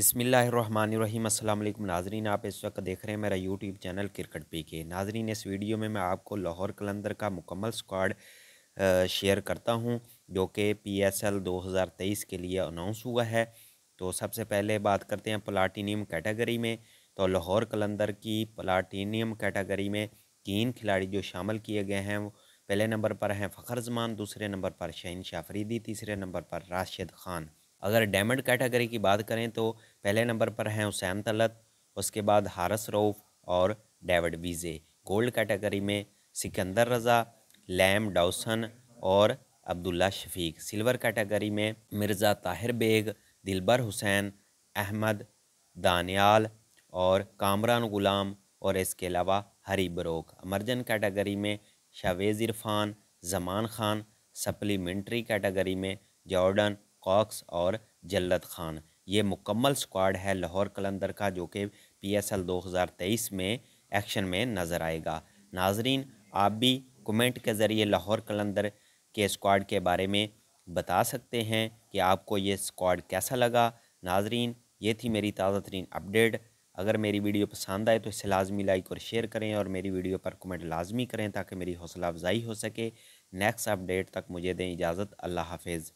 बसमिल्ल अल्लाम नाजरीन आप इस वक्त देख रहे हैं मेरा यूट्यूब चैनल क्रिकेट पी के नाजरीन इस वीडियो में मैं आपको लाहौर कलंदर का मुकम्मल स्क्वाड शेयर करता हूँ जो कि पी एस एल दो हज़ार तेईस के लिए अनाउंस हुआ है तो सबसे पहले बात करते हैं प्लाटीनियम कैटेगरी में तो लाहौर कलंदर की प्लाटीनियम कैटेगरी में तीन खिलाड़ी जो शामिल किए गए हैं पहले नंबर पर हैं फ़खर जमान दूसरे नंबर पर शहीन शाफरीदी तीसरे नंबर पर राशिद खान अगर डैमड कैटेगरी की बात करें तो पहले नंबर पर हैं हुसैन तलत उसके बाद हारस रऊफ और डेविड वीजे गोल्ड कैटेगरी में सिकंदर रज़ा लैम डाउसन और अब्दुल्ला शफीक सिल्वर कैटेगरी में मिर्ज़ा ताहिर बेग दिलबर हुसैन अहमद दानियाल और कामरान गुलाम और इसके अलावा हरी बरोक अमरजन कैटेगरी में शावेज़ इरफान जमान खान सप्लीमेंट्री कैटेगरी में जॉर्डन कॉक्स और जल्लत खान ये मुकम्मल स्क्वाड है लाहौर कलंदर का जो कि पी एस एल दो हज़ार तेईस में एक्शन में नज़र आएगा नाजरीन आप भी कमेंट के ज़रिए लाहौर कलंदर के स्क्वाड के बारे में बता सकते हैं कि आपको ये स्क्वाड कैसा लगा नाजरीन ये थी मेरी ताज़ा तरीन अपडेट अगर मेरी वीडियो पसंद आए तो इसे लाजमी लाइक और शेयर करें और मेरी वीडियो पर कमेंट लाजमी करें ताकि मेरी हौसला अफजाई हो सके नेक्स्ट अपडेट तक मुझे दें इजाज़त अल्लाह हाफिज़